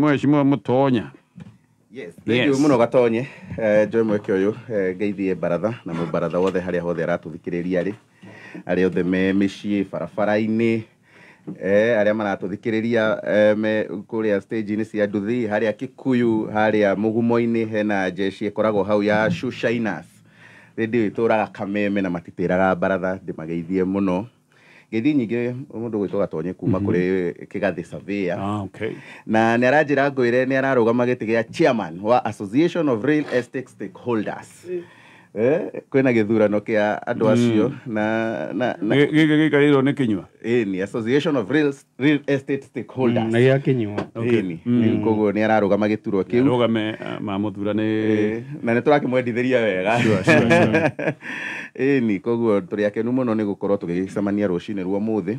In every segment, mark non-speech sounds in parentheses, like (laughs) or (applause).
mheshimiwa mutonya yes thank you muno gatonye eh, njoe mweke uyu eh, ngeithie baratha na baratha wothe haria hothe aratuthikiriria ri aria othe me micii farafara ini eh aria maratuthikiriria eh, me kuria stage ini cia nduthi haria kikuyu haria mugumo-ini hena jeshi ikoragwo hau ya shushainas rĩndĩ ĩtũraga kameme na matitĩraga baratha ndĩmageithie muno ngithi nyingä må ndå gwä two gatonye kuma kå rä kä gathä savia na nä aranjä ra ngwä re nä ararå gama gä tä gä a chairman wa association of real estate stakeholders mm eh, kwina githurano kia andu hmm. acio na na gikairwo ni kinywa ni association of real, real estate stakeholders hmm, na ya kinywa okay ni hmm. koguo ni araruga magiturwa kiu ruga me uh, ma muthura ni na ni turakimwenditheria wega sure sure eh (laughs) ni koguo turi yake nu muno ni gukorwa tugicamania rucine ruo muthi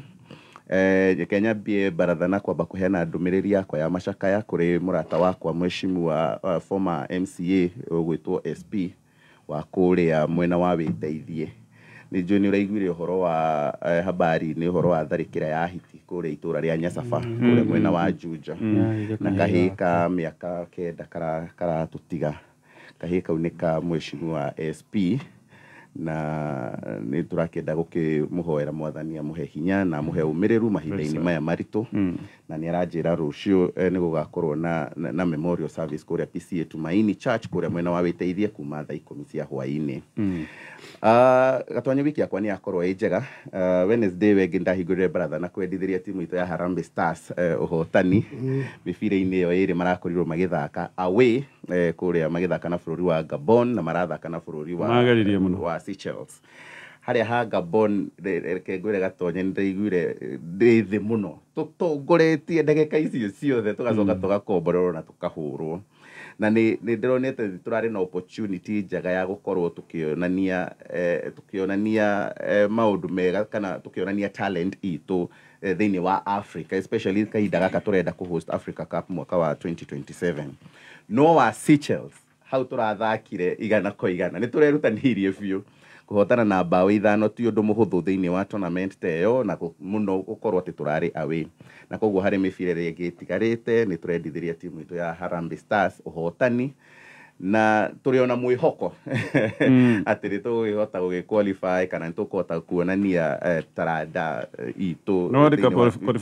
eh Kenya reke nyambie kwa bakuhe na ndumiriria kwa ya macakaya kũrĩ mũrata wakwa mweshimu wa, wa uh, former MCA ũgwĩtwo SP wa kuria mwena wa witeithie ni njå nä å uhoro å horo wa eh, habari nä å horo wa tharä kä ra ya hiti kå rä a itå ra rä a mm. Mm-hmm. kå rä a mwena wa juja mm. na kahä ka mä aka kenda karatå tiga kahä kau nä ka wa sp na nä tå rakenda gå kä må hoera mwathani amuhe hinya na amuhe umä mm-hmm. rä ru mahinda-inä maya maritå mm. na nä aranjä ra rå ciå eh, nä gå gakorwo na, na, memorial service kå rä a pca tumaini church kå rä a mwena wa wä teithie kuma thaa ikå mi cia hwainä mm. Ah, gatwanyo wiki yakwa nä yakorwo ä njega ah, wednesday wengä ndahingå rä re baratha na kwendithä ria timu itå ya harambe stars å uh, eh, hotani mä mm-hmm. bira ä yo ä rä marakorirwo magä thaka away eh, kå rä a magä thaka na bå rå ri wa gabon na marathaka na bå rå ri wa Seychelles harä a ha gabon reke ngwä re gatonye nä ndaiguire ndä thä må no tå tongorä ndegeka icio ciothe tå gacoka mm. tå gakomborerwo na tå kahå na nä ndä ronete tå rarä na opportunity njega ya gå korwo tå kä onania eh, tå kä onania eh, maå ndå mega kana tå kä onania talent itå eh, thä inä wa africa especially kahinda gaka tå renda kå host africa cup mwaka wa 2027 no wa Seychelles hau tå rathakire igana kwa igana nä tå rerutanirie biå kå hotana na mbaå ithano ti å ndå må hå thå thä inä wa ta ä yo na må no gå korwo atä tå rarä awä na koguo harä mä bira ä rä ä ngä tigarä te nä tå rendithä ria timu itå ya harambe Stars å hotani na tå rä ona mwä hoko atä nä tå gä hota gå gä kana nä tå kåhota kuonania taranda itå no, tå kä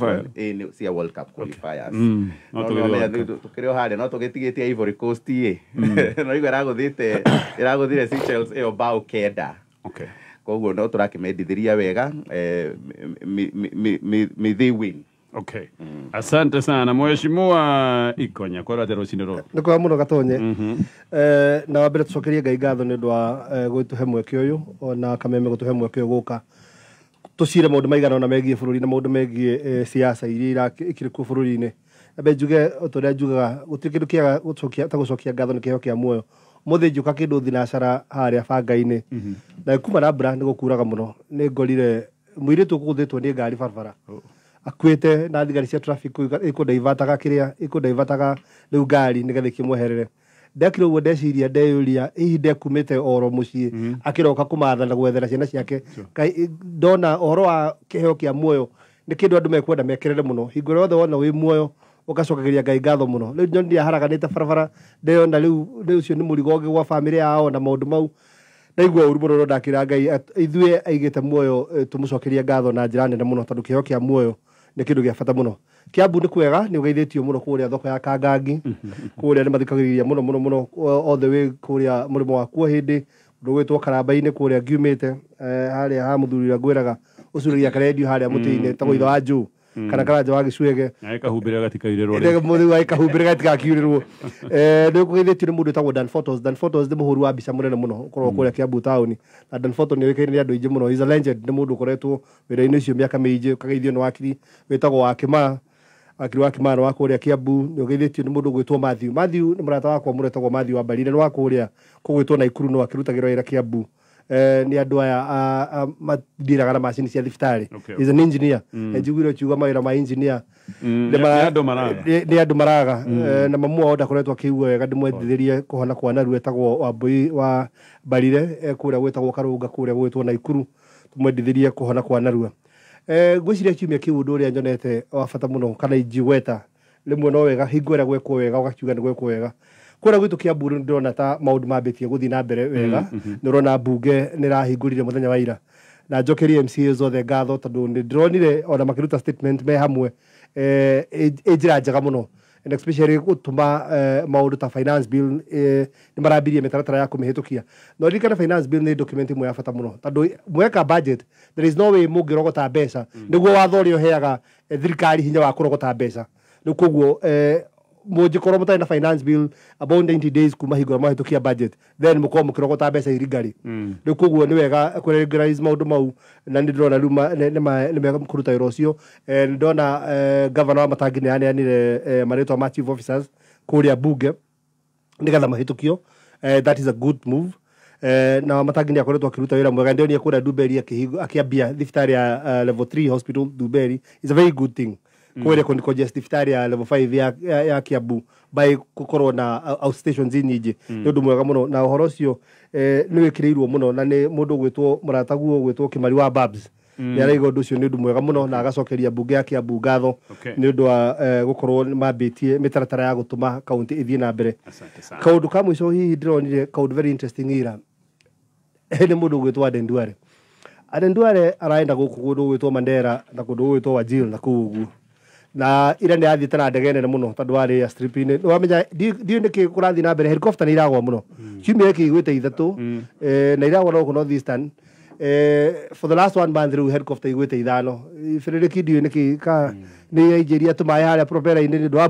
rä o harä no tå gä tigä tie ivory coast no igå äragå thä te ä ragå thire ä yo mbaå kenda koguo no tå rakä mendithä ria wega eh, mithiwin Okay. Mm. Asante sana mheshimiwa Ikonya kwa rwatero cinero. Ndikwa muno gatonye. Mm -hmm. Eh na wambere tucokerie ngai gatho ni ndwa eh, gwituhe mweke uyu ona kameme gutuhe mweke guka. Tucire maundu maigana ona megie bururi na maundu megie eh, siasa iria ikire ku bururi ne Abe juge otore juga gutiri kindu kiaga gucokia ta gucokia gatho ni kiheo kia muoyo. Muthi juka kindu thinacara haria bangai-ini. Mm -hmm. Na kuma na mbura ni gukuraga muno. Ni ngorire muiritu kuguthitwo ni ngari barabara. Oh akuite na thigari cia traffic iko ikundivataga kiria ikundivataga riu ngari nigetha ikimweherere ndekire uguo ndeciria ndeyuria hihi ndekumite oro mucii mhm. akiroka kumatha na gwethera ciana ciake ndona ũhoro wa kiheo kia muoyo ni kindu andu mekwenda mekerere muno no hingo rä othe wona wä muoyo å ngai ngatho muno no rä u nä aharaganä te barabara ndeyona rä ucio ni nä må rigo ngä gwa bamä yao na maå mau ndaigua uru ru ndakira ngai ithuä aigä muoyo tå må cokerie ngatho na njä ra nene må no tondå kä muoyo nä kä ndå gä a bata må no kä ambu nä kwega nä å geithätio må no kå rä a thoko ya kangangi kå rä a nä mathikagä rä ria må no må no må no othe wä kå rä a må rä mo wakuo hä ndä ndå gwä two karambai-inä kå rä a ngiumä te eh, harä a ha må thuri ra ngwä raga å curagia karendio harä a må tä-inä mm. tagå wa njå Mm. kana kana wa gicuege ikahumbire gatigairä rwo ni gatigakirä rwo eh, nä kå geithä tio nä må ndå ätagwo nä må hå ri wa mbica må nene må no å ko kå rä a kä na dan nä ni ä kaine nä muno is a legend nä må koretwo wä ra-inä å cio mä aka mä ingä wakiri wetago tagwo wa kä wakiri wa kimaro wa kuria kiambu ni ugithitio ni mundu gwitwo mathiu mathiu ni murata wakwa muretago mathiu wa barire ni wa kuria kugwitwo na ikuru ni wakirutagira wira kiabu Eh, nä andå aya mathiraga na macini cia thibitarĩ is an engineer mm. eh, kiuga mawä ra ma engineer mm, nä andå maraga mm. eh, na mamu wao ndakoretwo akä igua wega ndä mwendithä kuhona kwana ru etagwo wambui wa mbarire kå rä a gwätagwo karunga kå rä a gwätwo na ikuru tå rie kuhona kwana rua ngwĩciria kiumia kä u ndå rä a nyonete wa bata må no kana injiweta rä mwe no wega hingo ä rä a gwekwo wega gakiuga nä gwekwo wega kuria gwitu kia mburu ndirona ta maundu mambitie guthii na mbere wega mm, mm-hmm. ndirona mbunge nirahingurire muthenya wa ira na njokerie MCA zothe ngatho tondu ndironire ona makiruta statement me hamwe eh ejira njega muno and especially gutuma uh, eh, ta finance bill uh, eh, ni marambirie mitaratara ya kumihitukia no ririkana finance bill ni document ya bata muno tondu mweka budget there is no way mungirogota mbeca mm. niguo watho uria uheaga eh, thirikari hinya wa kurogota mbeca koguo mugikorwo na finance bill about 90 days kuma hingo ya mahitukia budget then mukorwo mukirogota mbeca irigari mm. riu koguo ni wega kuregularize maundu mau na ni ndĩrona riu nĩ mega kũruta wĩra ũcio eh, nĩ ndona eh, gavana wa matangi nĩ aneanire eh, marĩtwa ma chief officers kũrĩa mbunge nĩgetha mahitukio that is a good move Eh, na matangi nä akoretwo akä wira mwega ndio ni ekå duberi a ndumeri akä ya level 3 hospital duberi is a very good thing kugeria kundikonjia thibitarĩ ya level 5 ya ya ya kiabu bai kukoro na outstation uh, outstations nyingĩ mm. ũndũ mwega mũno na ũhoro ũcio eh, nĩ wĩkĩrĩirwo mũno na nĩ mũndũ ũgwĩtwo mũrataguo ũgwĩtwo Kimari wa Babs mm. nä araiga å ndå å cio nä mwega må na agacokeria mbunge ya kiambu ngatho nä å ndå wa eh, korwo mambä tie mä taratara ya gå kaunti ma na mbere kaå ndå ka må ico hihi ndä ronire kaå ndå ira nä må ndå adenduare adenduare araenda gå kå mandera na kå ndå gå wajil na kå u å na ira nä yathiä te na ndege nene må no tondå warä astripinä nä wamenya ndiå nä kä kå rathiä na mbere helikopta nä iragwa må no mm. ciumä kä igwä te ithatå mm. eh, na iragwa no gå north eastern eh, for the last one month rä u helikopta igwä te ithano bä rä rä ki ndiå nä nä yaingä ria tå maä harä a propera-inä nä ndå wa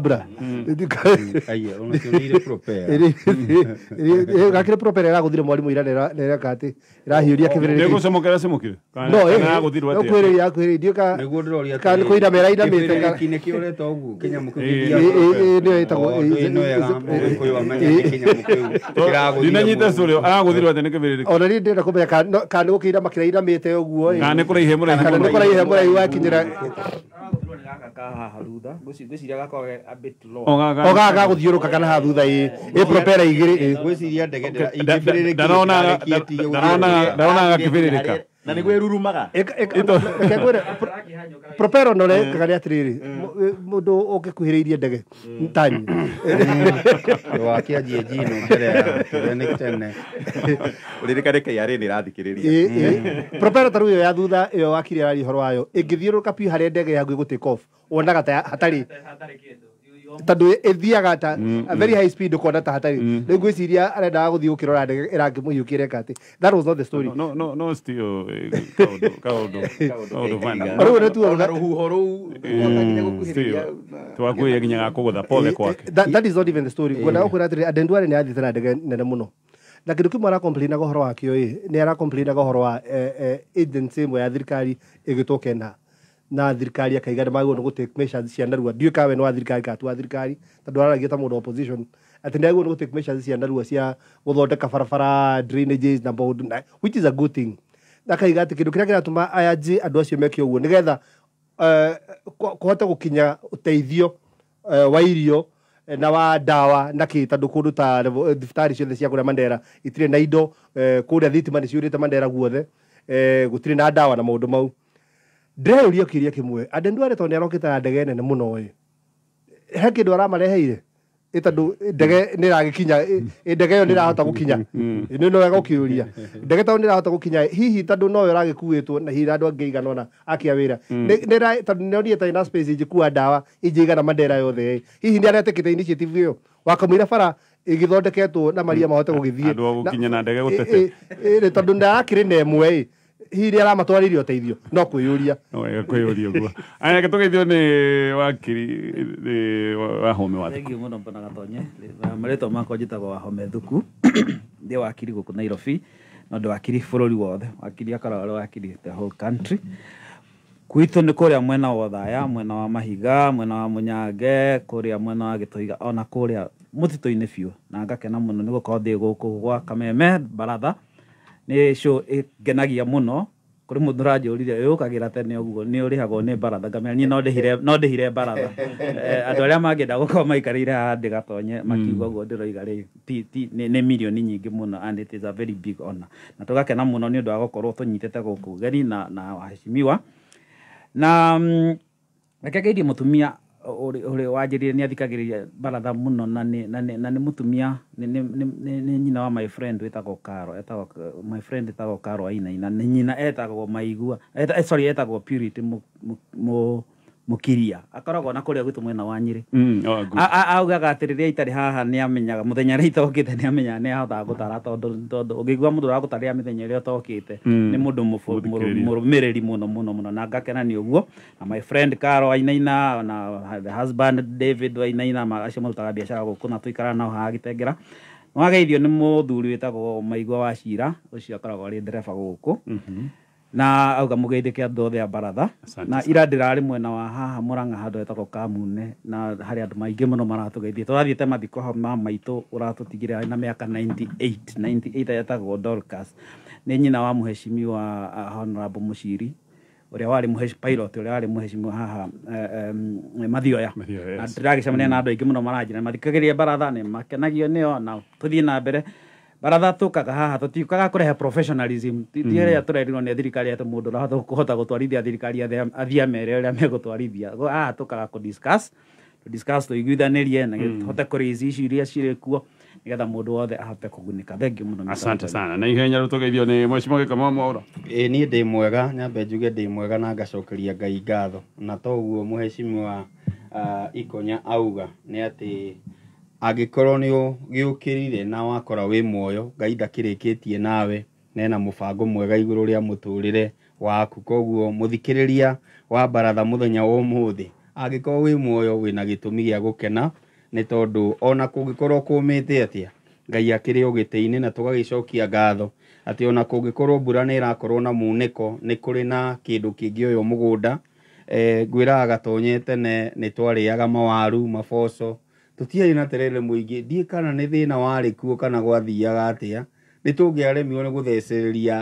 rä propera äragå thire mwarimå ira nä reka atä ärahiå ria kä bä rä rä oh, yakwä rä kå ina mera inamä te nä ĩtagwoona rä ndä kå menya kana nä gå kä ira makä ra inamä te å guo kana nä kå raihe må raihu wakinyä ra kahaha thutha ngwĩciria gakoragwo a bit kana haha thutha ä ĩ propera igĩrĩ ĩ ngwĩciria rä ndĩraingĩbĩrĩrĩkĩtie ndaronaga na nä guo ä rurumaga propero no rekaga eh. rä atä rä eh. rä må ndå å ngä kuhä rä irie ndege eh. tanyu wakianjie njino mbere ya tene å rä rä ka rä kairä nä rathikä rä ria hmm. propero tarä ä yo ya thutha ä yo wakire arari horo wayo ä ngä thiå rå ka harä a ndege yaguä gå tä wonaga hatarä tondå ĩthiaga ta mm, mm. very high speed ũkona ta hatarĩ mm. rĩu ngwĩciria arendaga gå thiĩ gå kä rora ndege ĩrangĩmũhiå kä reka atä that was not the story no no no still pole that is not even the story gå kwä ra atĩrä andendware nĩ athiĩte na ndege nene mũno na kä ndå kä mwe arakomplainaga å horo wakä ä nä arakomplainaga å horo wa ä eh, eh, mwe ya thirikari ĩgä two kenha na thirikari akaiga nä magä rwo gå take measures cia narua ndiå kawe nä wa thirikari kana wa thirikari tondå araragia ta må ndå opposition atä nä agä rwo gå take measures cia narua cia gå thondeka barabara drainages na maå which is a good thing akaiga atä kä ndå kä rä a kä ratå ma ayaji andå acio meke å guo nä getha eh, kåhote gå kinya å teithio eh, wa irio eh, na wa dawa na kä tandå kå ndå ta thibitarä ciothe cia kå rä a mandera itirä na indo kå rä a thitima nä ciå rä te mandera guothe gå tirä na dawa na maå ndå mau ndĩreyũria kĩria kimwe andĩ ndware tondũ nĩarokĩte na ndege nene mũno ĩ he kĩndũ aramareheire ĩ tondũ ndege nä ĩragĩkinya ndege yo nä ĩrahota gũkinya nä no wega ũkĩũria ndege tondũ nä ĩrahota gũkinya hihi tondũ noyo ĩragĩkuĩtwo na hihi andũ angĩ igana ona akia wĩra mm. tondũ nĩonire tarĩ na space ingĩkua ndawa ingĩigana mandera yothe hihi nĩ aretĩkĩte initiative ĩyo wakamũira bara ĩgĩthondeketwo na maria mahote gũgĩthiĩ tondũ ndarakĩrĩ na ĩmwe ĩ hihi rä aramatwarä ire å teithio no kwä yå ria wega kwä yå ria å guo reke tå geithio nä wakiri wahome wathengiå må no mbonagatonye marĩtwa makwa njĩtagwo wahome thuku (coughs) ndä wakiri gå kå nairobi no ndä wakiri bå rå ri wothe wakiri wa wakiri the whole country kuito nä kå rä a mwena wa thaya mwena wa mahiga mwena wa munyage nyange kå rä a mwena wa gä ona kå rä a må titå-inä biå na ngakena ni no nä gå korwo ndä gwa kameme mbaratha nä show ĩngenagia mũno kå rä må ndå ranjårire ä ũkagä ra tene å guo nä å rä hagwo nä mbaratha ngamera niä no ndä hire mbaratha andå arä a enda gå korwo maikarä ire haha ndä gatonye makiuga guo ndä roiga rä nä mirioni nyingä må no na tå gakena må no nä å ndå wa gå korwo tå nyitete gå kå geni na waheshimiwa na mm, reke gä irie må tumia uri wanjirire ni athikagiriria baratha muno na ni na ni mutumia ni ni ni nyina wa my friend witagwo Karo etagwo my friend etagwo Karo aina ina ni nyina etagwo maigua eh, sorry etagwo Purity mu mukiria akoragwo na kuria gwitu mwena wa nyiri mm, oh, augaga atä rä rä haha ni amenyaga muthenya thenya rä ni itokä te nä amenyaga nä ahotaga gå tara tondå å ngä igua må ndå ragå tarä a mä muno mm. muno rä na ngakena ni uguo na my friend caro ainaina na the husband david wainaina acio marutaga biacara gå kå na tå ikara nao haha gitengera wageithio ni muthuri thuri wä tagwo maigua wa cira å cio akoragwo arä ndereba gå kå mm-hmm na auga mugeithike andu othe a baratha na ira ndirari mwena wa haha muranga handu etagwo kamune na hari andu maingi muno maratugeithie turathiite mathiko hau ma maitu uratutigire na miaka 98 98 yetagwo Dorcas ni nyina wa muheshimiwa uh, honorable mushiri uria wari muhe pilot uria wari muheshimiwa haha e, mathioya na ndiragicemania na andu aingi muno maranjira mathikagirie baratha ni makenagio nio na tuthii na mbere baratha bara thukaga haha tutiukaga kurehe professionalism tiria mm. turerirwo nä thirikari atä må ndå å rä kåhota gå twarithia thirikari athia mere å rä a megå twarithia haha tåkaga kå discuss tå discuss tå iguithanä rie na mm. hote kå raise icio iria cirä kuo nigetha mundu wothe ahote kugunika thengio muno asante sana na ihenya rutugeithio ni mweshimo gikamo maura ä niä ndä mwega nyambe njuge ndä mwega na ngacokeria ngai ngatho na toguo mweshimiwa uh, ah, ikonya auga nä atä angikorwo ni ũgĩũkĩrire na wakora wĩ muoyo ngai ndakĩrĩkĩtie nawe na ena mũbango mwega iguru ria muturire waku koguo mũthikĩrĩria wa baratha mũthenya wa angikorwo angĩkorwo moyo muoyo na gitumi gĩa gukena ni tondu ona kungikorwo kũmĩte atĩa ngai akĩrĩ ũgĩtĩ-inĩ na tũgagĩcokia ngatho ati ona kungikorwo mbura ni irakorwo na muneko ni kuri na kĩndũ kĩngĩ ũyũ mũgũnda eh, ngwĩraga gatonye tene ni twarĩaga mawaru, maboco tutiarĩ na terere ingä ndiĩ kana thä na warä kuo kana gwathiaga atĩa nĩ tũngĩaremirwo nĩ gũthecereria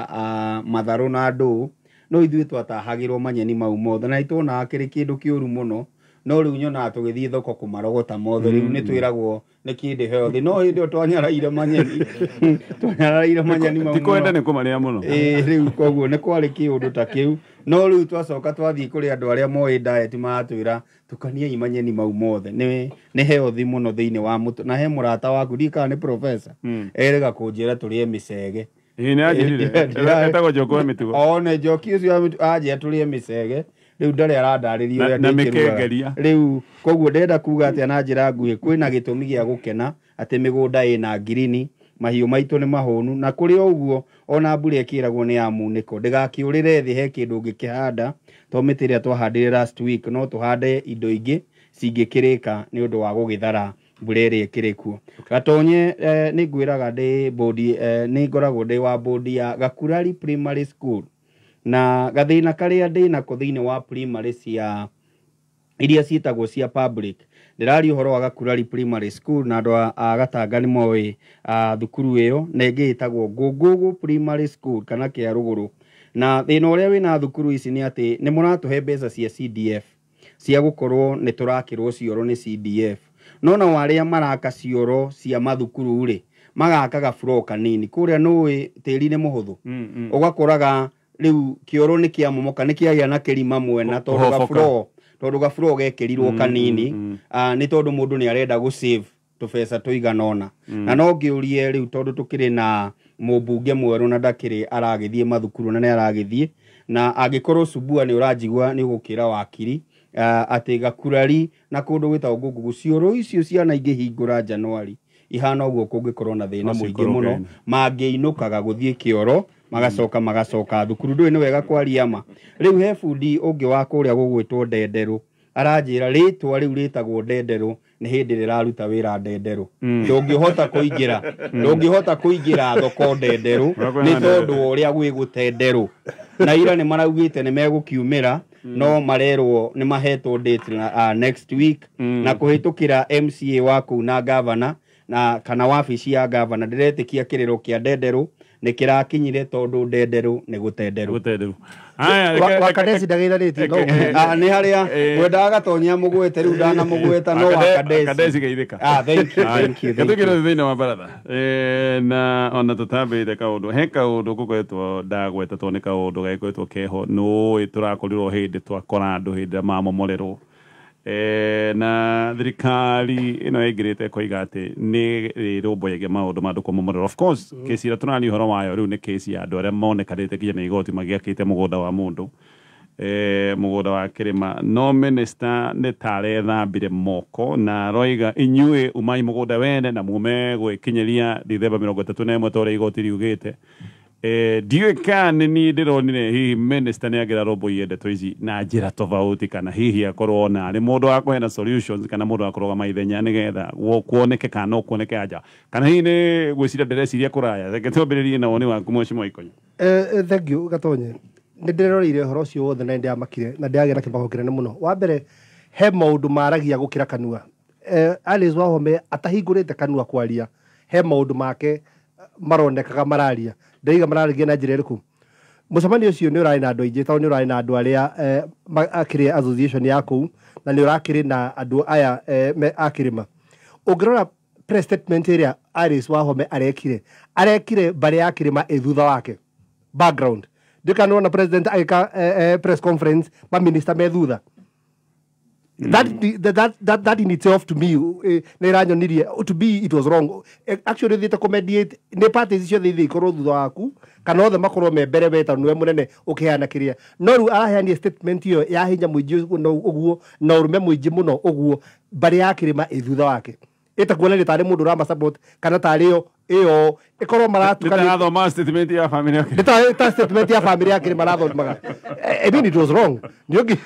matharå na ndũũ no twatahagä rwo manyeni mau mothe na nĩtuonaga kĩrĩ kĩndũ må no no rä u nyonaga tå gä thiä thoko kå marogota mothe rä u mm. nä twä ragwo nä kä ndä heo thä no hä ndä ä yo twanyaraire manyeni (laughs) twanyaraire manyeni matikwenda nä kå marä a må no rä u koguo nä kwarä kä å ndå ta kä u no rä u twacoka twathiä kå rä andå arä a moä ndaeti maratwä ra tukaniai manyeni mau mothe nä heothi må no thä inä wa må na he må rata waku kana nä profesa hmm. erega kå njä ra tå rä e mä cege nä anjä rire etagwo njokwo mä tugo o nä njoki å cio anjä a tå rä e mä cege rä u ndarä arandarä ria na rä u koguo ndenda kuga atä na njä ra nguhä kwä na gä tå mi gä a gå kena atä mä gå nda ä na ngirini mahiå maitå nä mahånu na kå rä o guo ona mburi ä ragwo nä ya munä ko ndä rä thä he kä ndå ngä kä handa to mä tä rä a twahandä last week no tå hande indo ingä cingä kä rä ka nä å ndå wa gå gä thara mbura ä rä ä kä rä kuo gatonye eh, nä ngwä raga ndä eh, nä ngoragwo ndä wa bodi ya gakurari primary school na gathina karia ndi ko thini wa primary cia iria ciitagwo cia public ndĩrari ũhoro wa gakurari primary school na ndo a gatanga nĩ moĩ thukuru ĩyo na ĩngĩ ĩtagwo ngũngũgũ primary school kana kĩa ruguru na thĩna ũrĩa wĩna thukuru ici nĩ atĩ nĩ mũratũhe mbeca cia cdf cia gũkorwo nĩ tũrakĩrwo cioro ni cdf no nao arĩa maraka cioro cia mathukuru rĩ magakaga buroo kanini kũrĩa nũĩ tĩri nĩ mũhũthũ mm, mm riu kioro ni kiamomoka ni kiagia na kirima mwena tondu gafuro tondu gafuro gekirirwo mm, kanini mm, mm. uh, ah, ni tondu mundu ni arenda gu save tubesa tuigana ona mm. na no ngiurie riu tondu tukiri na mubunge mweru na ndakiri aragithie mathukuru na ni aragithie na angikorwo subua ni uranjigua ni gukira wakiri uh, ah, atä gakurari na kå ndå gwä tagwo ngå ngå ciårå icio ciana ingä hingå ra januari ihana å guo kå ngä korwo na thä na må ingä må no mangä inå kaga gå thiä kä oro magacoka magacoka thukuru ndå nä wega kwariama ma rä u he fundi å ngä wa kå rä a gå gwä two ndenderå aranjä ra rä twa rä u rä tagwo ndenderå nä hä ndä rä raruta wä ra ndenderå hmm. hota kå ingä ra hmm. thoko ndenderå nä tondå wa å rä a gwä gå tenderå na ira nä maraugä te nä megå kiumä ra hmm. no marerwo nä mahetwo date na, ah, next week na kuhitukira mca wa na governor na kana wabici ya governor ndä retä kia kä kä a ndenderå nä kä rakinyire tondå ndenderå nä gå tenderå wakadesi ndagä itharä nä ah, harä a ngwendaga gatonyia må gwete rä u ndana må gweta no wakadesi thä inä wa baratha na ona tå tambä re kaå ndå he kaå ndå gå gwetwo ndagwetetwo nä kaå ndå gagä gegwetwo keho no ä tå rakorirwo hä ndä twakora andå hä ndä mamomorerwo e, na thirikari ino ingirite koiga ati ni rĩrũmbũyagia maũndũ ma andũ kũmomorera of course mm. kesi ĩrĩa tunani horo wayo rĩu nĩ kesi ya andũ arĩa monekanĩte kinya nĩ igoti magĩakĩte mũgũnda wa mundu e, eh, mũgũnda wa kĩrĩma no minista nĩ tarethambire moko na roiga inyue umai mũgũnda wene na mume gwĩkinyĩria dithemba mĩrongo ĩtatũ na ĩmwe ta ũrĩa igoti riugĩte mm ndiũĩ kana nĩ niĩ ndĩronire hihi minista nĩ agera rombũiye ndeto ici na njĩra tofauti kana hihi akorwo ona arĩ mũndũ wa hena solutions kana mũndũ wa kũrũgama ithenya nĩgetha kuoneke kana no kuoneke anja kana hihi nĩ gwĩciria ndĩreciria kũraya reke twambĩrĩrie na woni waku mweci maikonyo thank you gatonye nĩ ndĩreroreire ũhoro ũcio wothe na nĩ ndĩamakire na ndĩagĩa na kĩmako kĩnene mũno wa mbere he maũndũ maragia gũkĩra kanua Alice Wahome te kanua kwaria he maũndũ make maronekaga mararia ndaiga mararagia na njä ra ä rä kå mucemanio ucio ni urari na andu aingi tondu ni urari na andu aria eh, akiri association ya kuu na ni urakiri na andu aya eh, akirima ungirora press statement iria Alice Wahome arekire arekire bari ya kirima ithutha wake background ndikana wona president agika eh, press conference minister me thutha Mm. that, that, that, that in itself to me uh, eh, ranyonirie to be it was wrong eh, actually thiä te kå nä party ciothe ithä ikorwo thutha waku kana othe makorwo me mbere we tondå nä we må nene å kä heana kä rä a no rä u araheania statement ä yo yahinya må ingä å guo na å rå me må ingä må no å guo mbarä ya rä ma thutha wake itakuonania tarä må ndå rama kana tarä ä yo ä korwo maratukanathoma statement ya family yake ta statement ya family yake marathomaga eh, eh, i mean it was wrong njoki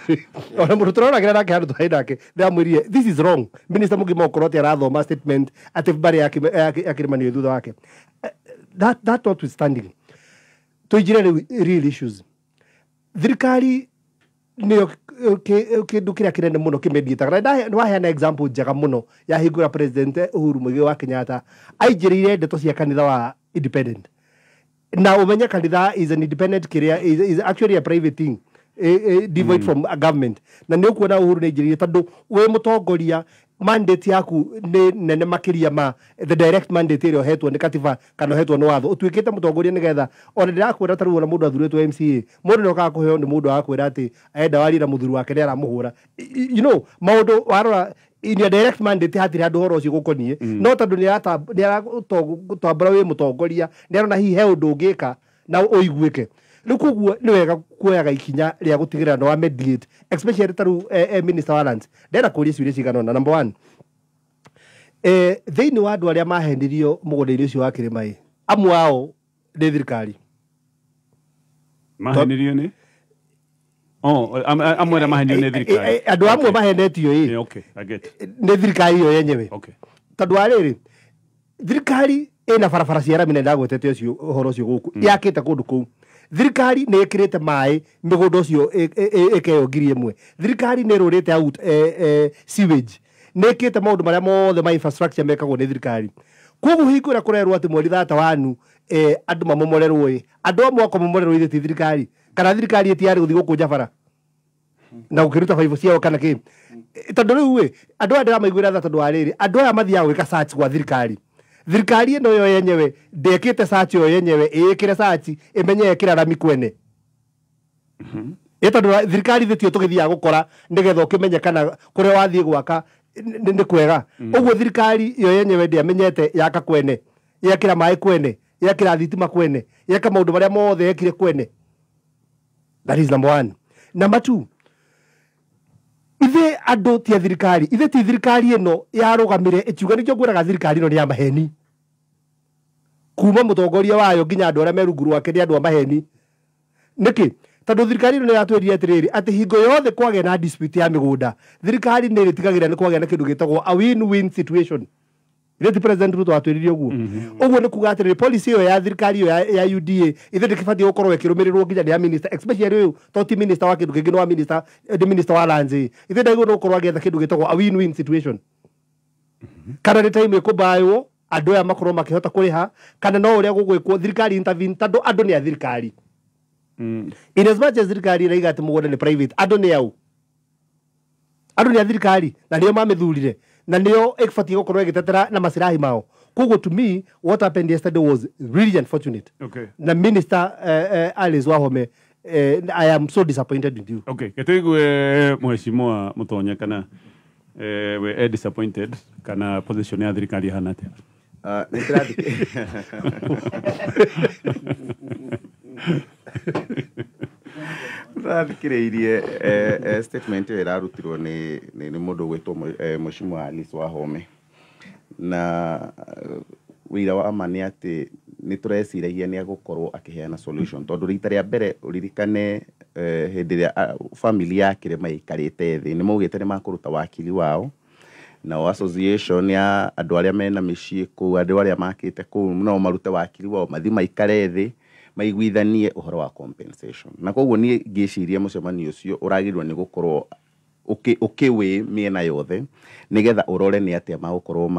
ona mundu turoragira nake handu tuhai nake ndamwirire this is wrong minister mungi mokorwo ati arathoma statement ati mbari yakirimanio thutha wake eh, that that notwithstanding tuinjire real issues thirikari nä kä ndå kä muno a kä nene må no kä mä na waheana example njega muno no yahingå ra president uhuru må wa kenyatta aingä rä ire ndeto cia kanitha wa independent na umenye kanitha is an independent career is, is actually a private thing eh, eh, devoid mm. from a government na nä å kuona å hå rå nä njä rä ire tondå wä må tongoria mandate yaku nä nene makä ma the direct mandate ä rä a hetwo nä katiba kana hetwo nä watho å tuä kä te må tongoria nä getha ona ndä taru ra tarä ona må ndå athurä mca må ndå nä ni kå heo ati aenda ndå agakwä ra atä enda wake nä aramå hå ra maå ndå in your direct mandate hatirä handå horo å cio gå koniä mm. no tondå ni ata ni wä må tongoria nä arona hihi he å ndå ngä ka na å iguä ke rä u koguo nä wega kuoyaga ikinya rä a gå tigä rä ra nä wa mediate kå ria ciå iria cigana e, thä inä wa andå arä a mahenirio må gå nda-inä å cio wa kä rä maä amwe ao nä thirikari oh, amwe e, e, andå amwe mahenetio nä thirikari ä yo yenyewe tondå wa rä rä thirikari ä na barabara cia rami na ndagwetete å horo å cio gå kå mm. yakä te kå ndå kå u thirikari nä ä kä rä maä mä gå nda å cio ä keyo ngiri ä mwe thirikari nä rå rä te nä ä kä te maå ndå marä a mothe ma mekagwo nä thirikari koguo hingo ä rä a kå rerwo atä mweri thata wanu andå mamomorerwo ä andå amwe akomomorerwo ithä ti thirikari kana thirikari ä tiarä gå thiä gå kå njabara na gå kä ruta baibå ciao kana kä tondå rä u ä andå aya ndä ramaiguä ra tondå wa rä andå aya mathiaga gwä ka gwa thirikari thirikari ndo yo yenyewe ndä sachi yo yenyewe ikire sachi imenye ikira rami kwene eta mm-hmm. ndo thirikari thitio tugithia gukora ndigetho kimenye kana kure wathi gwaka ndi kwega å mm. thirikari yo yenyewe ndi amenyete yaka kwene yakira mai kwene yakira ra thitima kwene yaka maundu ndå marä a mothe yekire kwene that is number 1 number 2 ithe andå ti thirikari ithe ti thirikari ä no yarå gamä re ä kiuga nä kä o thirikari ä no nä ya maheni kuma må tongoria wayo nginya andå arä a merungu rwake nä andå a maheni nä kä tondå thirikari ä no nä rire atä rä rä atä hingo yothe kwagä na dispute ya mä gå nda thirikari nä rä tigagä ra nä kwagä na kä ndå gä tagwo a win-win situation ithe ti president ruto atwiriri guo uguo mhm. ni kuga atiriri policy iyo ya thirikari iyo ya UDA ithe ndikibatie gukorwo ikirumirirwo nginya ni minister especially uyu to ti minister wa kindu kingi ni wa minister eh, ni minister wa lanzi ithe ndagwo no gukorwo agetha kindu gitagwo a win win situation mhm. kana ni time ikubaywo andå aya makorwo makihota kuriha kana no uria gugwikwo thirikari intervene tandå andå ni a thirikari mm. in as much as thirikari raiga atä må gunda private andå nä au andå nä a thirikari na nä o mamä na nio ikbatie gukorwo igitetera na masirahi mao koguo to me what happened yesterday was really unfortunate okay. na minister uh, uh, alice wahome uh, i am so disappointed with you okay getigue mheshimiwa mutonya kana eh, we disappointed kana position ya thirikari hana atia uh, ah, (laughs) nä (laughs) rä ndathikiriirie eh, eh, statement iyo irarutirwo ni mundu ugwitwo eh, mushimu wa Alice Wahome na wira wa ma nä atä nä tå reciragia nä agå korwo akä solution tondå rita rä a mbere å ririkane hä ndä ä rä ah, bamili yake rä maikarä te thä nä maugä te nä makå ruta wakiri wao nao association ya andå arä a mena mä ciä kå u andå arä a makä te kå u no marute wakiri wao mathi maikare thä maiguithanie uhoro wa compensation na koguo niä ngä mucemani må cemanio å cio å ragä nä gå korwo ukiwi miena yothe nigetha urore ni atia magukorwo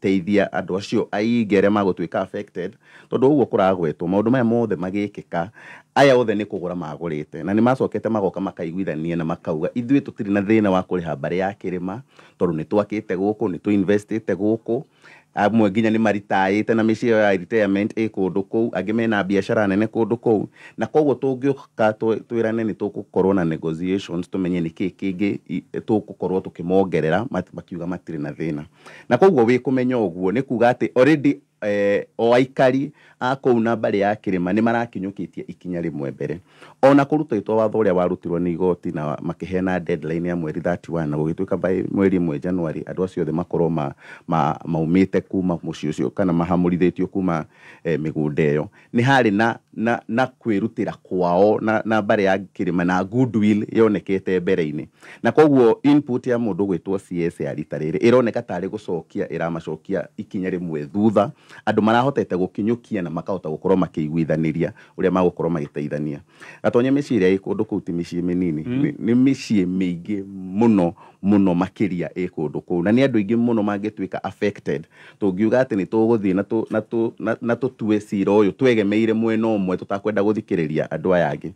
teithia andu acio aingi aria magutuika affected tondu uguo kuragwetwo maundu maya mothe magikika aya othe ni kugura magurite na ni macokete magoka makaiguithania na makauga ithuĩ tũtirĩ na thĩna wa kũrĩha mbarĩ ya tondu ni twakite guku ni tu investite guku amwe nginya nä maritaä na mä ciä ya retirement ä kå ndå kå u angä mena biacara nene kå ndå kå u na koguo tå ngä ka twä rane nä tå kå korwo na tå menye nä kä kä ngä tå kå korwo tå kä mongerera makiuga matirä na thä na na koguo wä kå menya å guo nä kuga atä eh, o aikari a kå na mbarä ya kä rä ma nä marakinyå kä tie ikinya rä mwe mbere ona kå rutwo itwo watho å rä a warutirwo nä igoti na makä heana deadline ya mweri 31 na gå gä tuä ka mweri mwe januari andå acio othe makorwo ma, ma, maumä te kuma må ciä å kana mahamå rithä tio kuma eh, mä gå nda nä harä na, na, na kwä rutä ra kwao na, na mbarä ya kä rä ma na goodwill yonekete mbere-inä na koguo input ya må ndå gwä two cs ya rita rä rä ä roneka tarä gå cokia ä ramacokia ikinya rä mwe thutha andå marahotete gå kinyå na makahota gå korwo makä iguithaniria å rä a magåkorwo magä teithania gatonya mä ciä ä rä a ä kå ndå kå u ti mä ciä mä nini hmm. nä mä ciä mä ingä må no må no makä ria ä kå ndå kå u na nä andå aingä må no mangä tuä ka tå ngä uga atä nä tå gå thiä na tå tue cira å yå twegemeire mwena å mwe tå takwenda gå thikä rä ria andå aya angä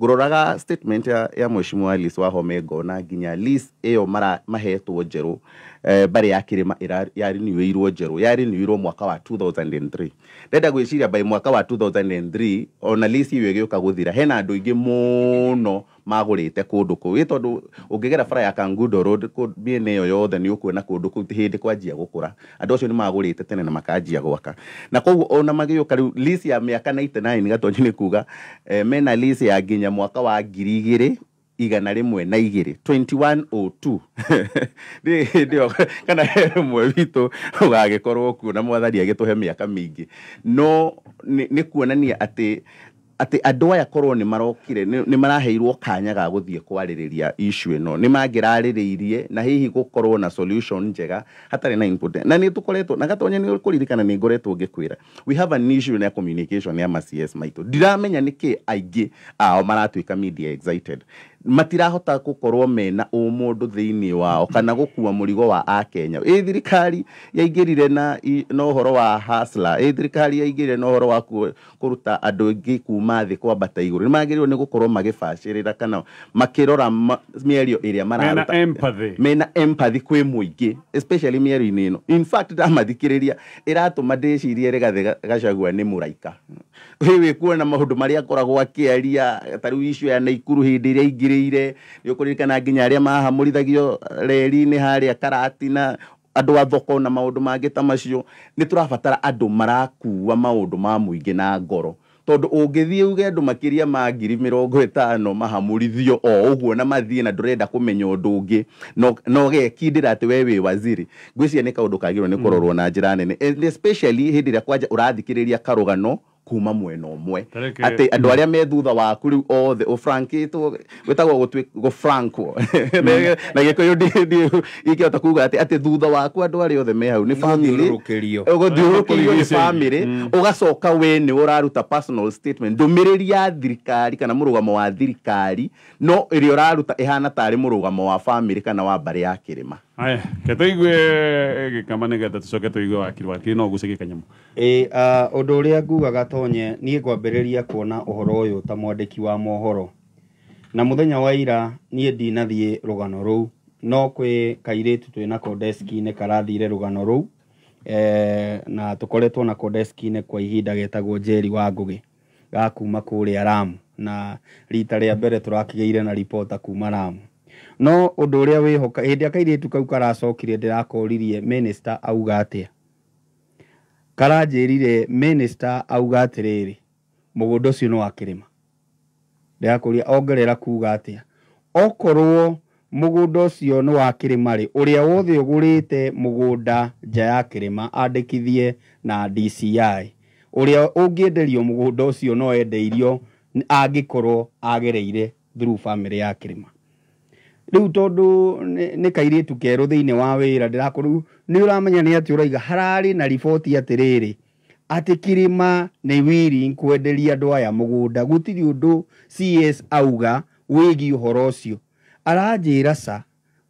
ngå roraga ya, ya mwecimu wa lis ngona nginya ä yo mahetwo njerå Eh, mbarĩ ya kĩrĩma yarĩ niũirwo njerũ yarĩ niũirwo mwaka wa 2003 ndenda gwĩciria by mwaka wa 2003 ona list ĩyo ĩgĩũka gũthira hena andũ aingĩ mũno magũrĩte kũndũ kũu ĩ tondũ ũngĩgera bara ya kangudo Road mĩena ĩyo yothe nĩ ũkuona kũndũ kũu hĩndĩ kwanjia gũkũra andũ acio nĩ magũrĩte tene na makanjia gwaka na koguo ona magĩũka rĩu lisi ya mĩaka 99 gatonyi nĩ kuga eh, mena lisi ya nginya mwaka wa ngiri igĩrĩ igana rimwe na igiri (laughs) 2102 ndio kana mwe bitu ugagikorwo kuona mwathari agituhe miaka mingi no ni kuonania ati ati andå aya korwo nä marokire ni maraheirwo kanya ga guthie thiä issue ishu ä no nä mangä na hihi gukorwo na solution njega hatari na input na ni tukoretwo na gatonya ni kuririkana ni ngoretwo ngikwira we have an issue na communication ya ma CS maito ndiramenya nä kä aingä ao maratuä ka media excited matirahota gukorwo mena umundu thiini wao kana gukua murigo wa akenya i thirikari yaingirire na no horo wa hasla i thirikari yaingirire no horo wa kuruta andu aingi kuma thi kwambata iguru ni magirire ni gukorwo magibacirira kana makirora mierio iria mararuta mena empathy kwi muingi especially mierio-ini ino in fact iratu iratuma ndicirie rigathe gacagua ni muraika wä wä kuona maå ndå marä a akoragwo akä aria ta u icu ya naikuru hä ndä ä rä a aingä ire nä å kå ririkana nginya arä a mahamå rithagio reri-inä harä a karatina andå a thoko na maå ndå mangä ta macio nä tå rabatara andå marakua maå ndå ma må ingä na ngoro tondå å ngä thiä uge andå makä ria ma ngiri mä rongo ä tano mahamå rithio o å guo na mathiä na ndå renda kå menya å ndå å ngä na å gekindä ra atä we wä waziri ngwä cia nä kaå ndå kagä rwo nä kå rorwo na njä ra nene hä ndä ä rä a kwanja å rathikä rä ria karå gano kuma mwena mwe atĩ andå aria me thutha waku rĩu othe ũbrankĩtwo gwĩtagwo gũbrankwo mm. na gĩko yũ ingĩhota kuga atĩ atĩ thutha waku andå aria othe me hau nĩ gũthiũrũkĩrio ni family ũgacoka we ni uraruta personal rä ri ya thirikari kana må rå gamo wa thirikari no ĩrĩa uraruta ihana tari må rå gamo wa family kana wa mbarĩ ya kirima Aya, ketoigwe eh, kama nigetha tucoke tuigue wakiri wakiri no gucie kanyamu. Ĩ ũndũ ũrĩa ngugaga tonye niĩ ngwambĩrĩria kuona ũhoro ũyũ ta mwandĩki wa mohoro na mũthenya wa ira niĩ ndinathiĩ rũgano rũu no kwĩ kairĩtu twĩ nako deski-inĩ karathire rũgano rũu e, na tũkoretwo nako deski-inĩ kwa ihinda getagwo Njeri wa Ngũgĩ ga kuma kũrĩa Ramu na rita rĩa mbere tũrakĩgĩire na ribota kuma Ramu no undu uria wihoka hindi akaire tukau karacokire ndirakoririe minister auga atia karanjirire minister auga atiriri mugundo cio no akirima ndirakoria ongerera kuga atia okorwo mugundo cio no akirima ri uria wothe ugurite mugunda nja ya kirima andikithie na DCI uria ungienderio mugundo cio no endeirio angikorwo agereire through family ya kirima riu tondu ni kairitu keru thiini wa wira ndirakuru ni uramenya ni ati uraiga harari na riboti atiriri ati kirima ni wiri kwenderia andu aya mugunda gutiri undu cs auga wigi uhoro ucio aranjira ca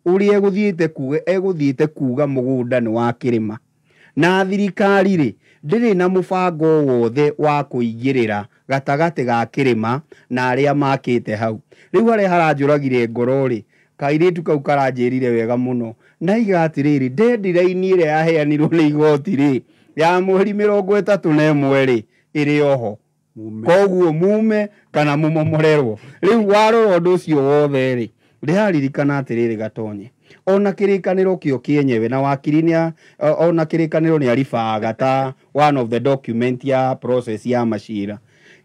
uria eguthiite kuga eguthiite kuga mugunda ni wa kirima na thirikari ri ndiri na mũbango wothe wa kuigirira gatagatĩ ga kirima na aria makite hau riu harĩa haranjũragire ngoro ri kairitu kau karanjirire wega muno na iga atiriri deadline ire yaheanirwo ni igoti ri ya mweri mirongo itatu na imwe ri iri oho koguo mume kana mumomorerwo riu warora undu ucio wothe ri riraririkana atiriri gatonye ona kirikaniro kio kienyewe na wakiri nä ona kirikaniro ni aribaga ta one of the document ya process ya mashira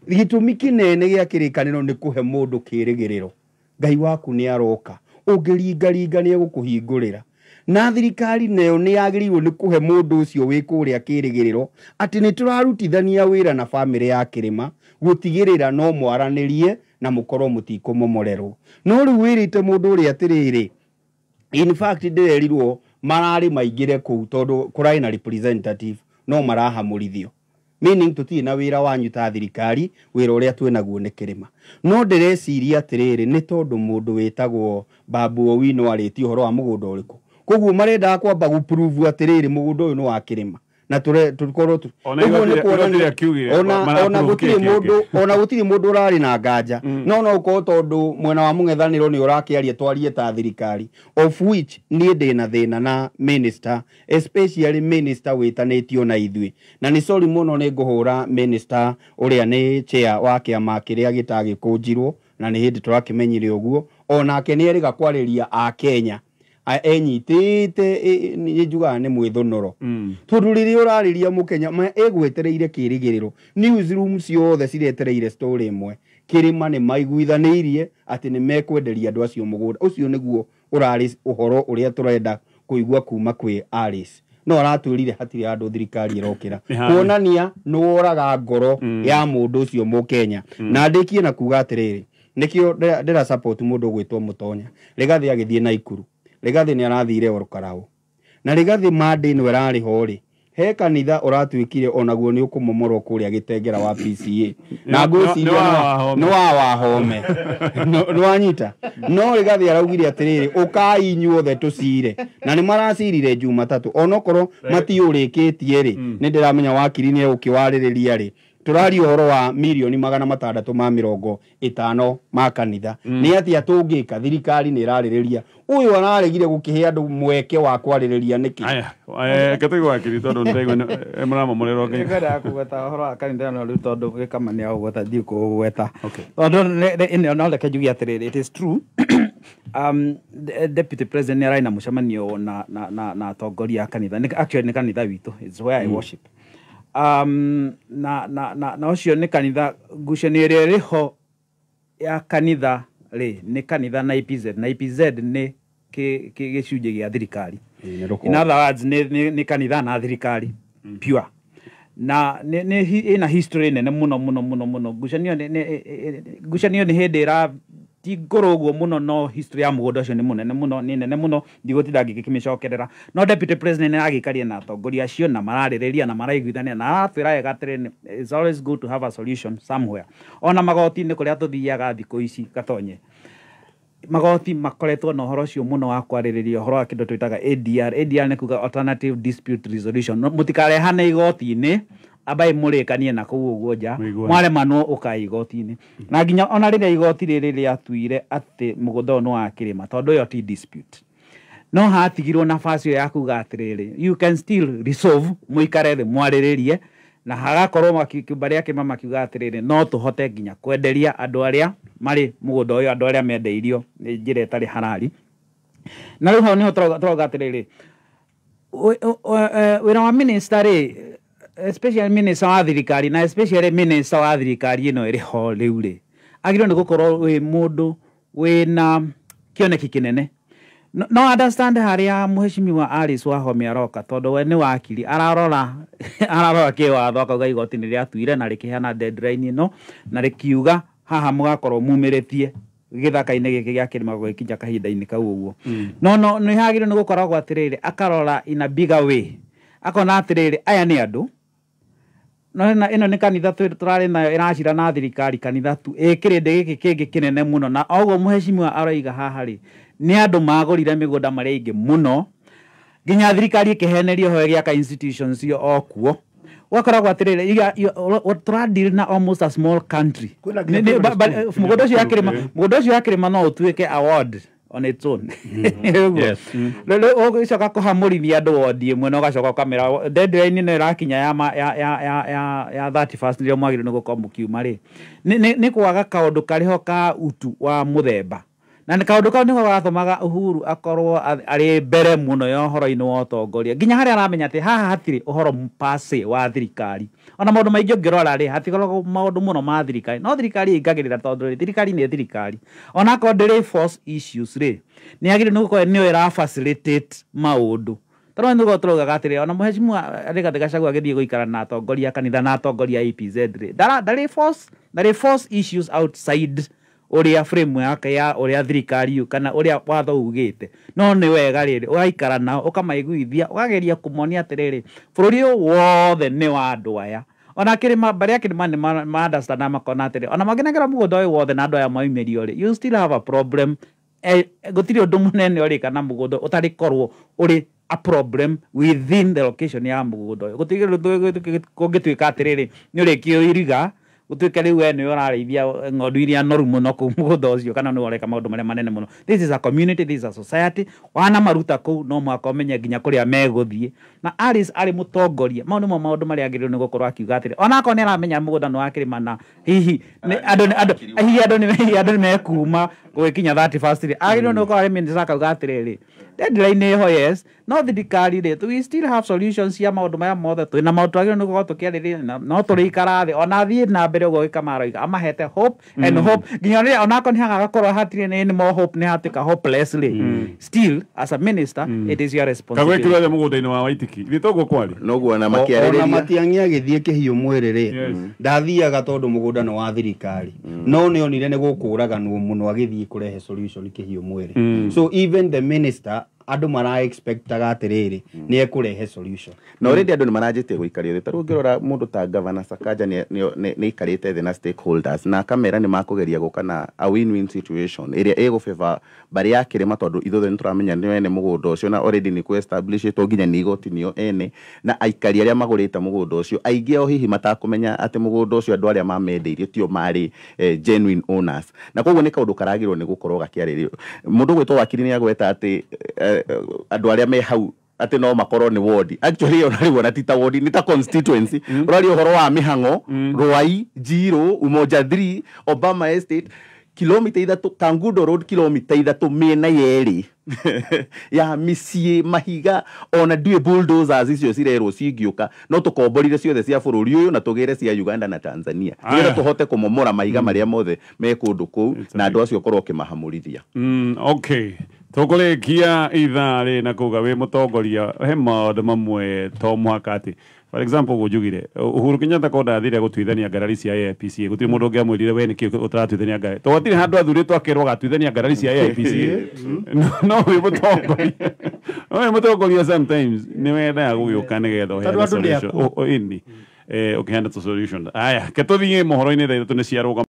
gitumi kinene gä kirikaniro ni kuhe he kirigiriro ndå ngai waku ni aroka ũngĩringaringa nĩ egũkũhingũrĩra na thirikari nayo nĩ yagĩrĩirwo nĩ kũhe mũndũ ũcio wĩ kũrĩa kĩrĩgĩrĩro atĩ nĩ tũrarutithania wĩra na bamĩrĩ ya kĩrĩma gũtigĩrĩra no mwaranĩrie na mũkorwo mũtikũmomorerwo no rĩu wĩrĩte mũndũ ũrĩa atĩrĩrĩ in fact ndĩrerirwo mararĩ maingĩre kũu tondũ kũrarĩ na representative no marahamũrithio meaning tutirä na wä ra wanyu ta thirikari wä ra å rä a twenaguo nä kä rä ma no ndä reciria atä rä rä nä tondå må ndå wä tagwo babu owino arä tie å horo wa må gå nda å rä kå koguo marendaga kwamba gå atä rä rä må gå nda å yå nä wa kä rä ma na tukorwo ona gå tirä eh, ona ndå å rarä na nganja mm. no no ukorwo tondu mwena wa å rakä aria twarie ta thirikari of which nie ndi na thina na minister especially minister witanitio na ithui na ni sorry muno ni nguhura minister uria ni chair wa tagä kå njirwo na ni menyire å guo onake ni eriga kwariria akenya enyitäte nä njugaga nä mwä thå noro mm. tondå rä rä a å rarä ria må kenya ma ägwetereire kä rä gä rä ro ciothe ciretereire ä mwe kä rä ma nä maiguithanä irie atä nä mekwenderia andå acio må gå nda å cio nä guo å horo å rä a tå renda kå igua kuma kwä aris no aratwä rire hatirä handå thirikari ä ra kuonania nä woraga ngoro mm. ya må ndå å cio må kenya mm. na ndä kie na kuga atä rä rä nä kä o ndä ra må ndå gwä two må tonya rä gathä agä thiä na ikuru rigathi nä arathire orkarau na rigathi mandä ni ärarä ho rä he kanitha uratuikire onaguo nä å kå momorwo kå rä a gä tengera wa pca na ngåciria nä wa wahome nä wanyita no rä gathä araugire atä rä rä å kai nyuothe tå cire na nä maracirire jumatatå tatu matiå rä kä tie rä mm. nä ndä ramenya wakiri kä warä rä ria rä turari horo wa milioni magana matandatu ma mirongo itano ma kanitha mm. ni ati atungika thirikari ni iraririria uyu araregire gukihe andu mweke wa kwaririria niki katiguga kiri tondu ndaigu wa kanitha no riu tondu gikamania ugweta thi no it is true (coughs) um, deputy president ni araina må cemanio na atongoria a kanitha akä kanitha witå its where i mm. worship mm um, na na na, na ucio nä kanitha ngucanio ä ri ri rä ho ya kanitha rä nä kanitha na IPZ na IPZ nä gä cunjä gä a thirikari in other words nä kanitha na thirikari mm. pure na ni ina history nene må no må no må no ni no ni nä hä ndä tingå guo må no no history ya må gå nda å cio ni må nene må no nä nene må no ndigå tinda ngä cokerera no deputy president nä agä karia na atongoria acio na marariria na maraiguithania na atwira ra wega atä it's always good to have a solution somewhere ona magoti ni kå rä a tå thiaga ici gatonye magoti makoretwo na horo cio muno wa kwaririria horo wa kindu twitaga ADR ADR ni kuga alternative dispute resolution mutikarehane igoti ni ambaye murekanie na kuu uguo nja mwarema no uka igoti-ini na nginya ona riria igoti riri riatuire ati mugutha no wa kirima tondu iyo ti dispute no hatigirwo nafasi iyo ya kuga atiriri you can still resolve muikare thi mwariririe na hagakorwo kiumba rĩa kĩma makiuga atĩrĩrĩ no tũhote nginya kwenderia andũ arĩa marĩ mũgũnda ũyũ andũ arĩa mendeirio nĩ njĩra ĩtarĩ harari na rĩu hau nĩho tũroga atĩrĩrĩ wĩra wa minista especially minister wa thirikari na especially minister wa thirikari ino iri ho riu ri agirwo ni gukorwo wi mundu wina kioneki kinene no, understand hari no understand haria muheshimiwa Alice Wahome aroka tondu we ni wakili ararora (laughs) ararora wa thoka ga igoti ni riatuire na rikiheana deadline ino na rikiuga haha mugakorwo mumiritie githaka-inä gä kä gä akä rä magå gä kinya kahinda-inä kau å guo mm. no no nä hagä rä nä gå koragwo atä rä rä akarora ina biga wä akona atä rä rä aya nä andå no ĩno nĩ kanitha tu tũrarĩ nayo ĩracira na thirikari kanitha tu ĩ kĩrĩndĩ giki kingi kinene muno na muheshimu mũhecimiwa aroiga haha ri ni andu magũrire migunda marĩ ingi muno ginya thirikari ĩkĩheneria ho giaka institutions cio okuo gwakoragwo atĩrĩrĩ tũradiri na almost a small country mugodoshi mũgũnda mugodoshi yakĩrĩma no ũtuĩke award on its own å coka kå hamå andå mwe mwena å gacoka å kamera deadline no ä rakinya ya nä rä a mwagä rä nä gå korwo må kiuma rä nä kwaga kaå ndå karä ho ka utu wa må themba na nä kaå ndå kau nä go gatåmaga å huru akorwo arä mbere må no ya å horo-inä wa å tongoria nginya harä aramenya atä haha hatirä å horo mpase wa thirikari ona maå ndå maingä å ngä rora rä hatigoragwo maå ndå må no ma thirikari no thirikari ä ngagä rä ra tondå rä thirikari nä thirikari onakorwo ndä rä nä agä rä nä gå nä yo ä ra maå ndå tondå nä gå tåraugaga atä rä ona må hecimua rä gathä gacagua agä thiä gå ikara na atongoria kanitha na atongoria apz rä ndarä ndarä outside uria frame yake ya uria thirikari kana uria watho ugite no ni wega riri ugaikara nao ukamaiguithia ugageria kumonia atiriri bururi uyu wothe ni wa andu aya ona kirima mbaria kirima ni maandastana makona atiriri ona mangenengera mugunda uyu wothe na andu aya maumirio ri you still have a problem e gutiri undu munene uri kana mugunda utari korwo uri a problem within the location ya mugunda uyu gutigirwo kungituika atiriri ni uri iriga utuike riu we ni urarithia ng'ondu iria noru muno ku mugutho ũcio kana ni woreka maundu mare manene muno this is a community this is a society wana maruta ku no mwaka ũmenye nginya kuria meguthie na aris ari mũtongoria mau nĩmo maundu mare agĩrĩirwo ni gukorwa akiuga atĩrĩ ona ko ni aramenya mugutha nĩ wa na hihi ni hihi ni andũ nĩ mekuma gwĩkinya 31st agĩrĩirwo nĩ gũkorwo arĩ minister akauga ri deadline ho yes no the dikari rä we still have solutions ya maå ndå maya mothe twä na maå twagä rä nä gwo tå kä no tå rä ikara thä ona thiä na mbere å guo gä kamaroiga amahete hope and mm. hope nginya rä onako nä hagagakorwo ne nä mo hope ne hatuä ka hopelessly mm. still as a minister mm. it is your responsibility kagwä de må gå nda-inä wa waitiki ithuä toguo no go na makiarä matiang'i agä thiä kä hiå mwä rä ndathiaga tondu må gå nda nä wa thirikari no ne onire ne gå kå raganwo må no agä thiä kå rehe kä hiå so even the minister andå mara atärä nä ekå solution na å rä andå nä maranjä tie gå ikaria thä tarä u ngä rora må ndå ta gavana sakaja nä ikarä te thä na stakeholders na kamera nä makå geria gå ka na a win-win situation ä rä a ĩgå beva mbarä ya kä rä ma tondå ithå thä nä tå ramenya nä ene må gå nda å cio na nä kå nginya nä igotinio ene na aikari arä a magå rä te må gå nda å cio aingä ao hihi matakå menya atä må gå nda å cio andå arä a mamendeirie tio marä eh, genuine owners na koguo nä kaå ndå karagä rwo nä gå korwo gakä arä rio må ndå gwä two wakiri nä agweta atä eh, Eh, andå arä a me hau atä no makorwo nä wodi actually ä yo narä tita wodi nä ta constituency å mm. rarä horo wa mä hang'o mm. rwai njirå umoja three obama estate kilomita ithatå kangundo road kilomita ithatå mä ena yerä (laughs) ya misie mahiga ona due bulldozers icio cirerwo cingä å ka no tå komborire ciothe cia bururi uyu na tugire cia uganda na tanzania nä getha tå hote kå momora mahiga marä mm. a mothe me kundu ndå na andå acio korwo å mm okay tukulikia ithaa rä na kuga wä må tongoria he maå mamwe to mwaka atä for example gujugire uhuru kenyatta ko ndathire gutwithania ngarari cia AIPC gutire mundu ngi amwirire we ni kiko utaratwithania ngarari twatire handu athuritwo akirwo gatwithania ngarari cia AIPC hmm. no wi mutongoria no we wi ya sometimes ni we kane wendaga gugiuka ni getha uheane solution ini ukiheana solution aya ketuthie mohoro-ini thaithu ni ciarũga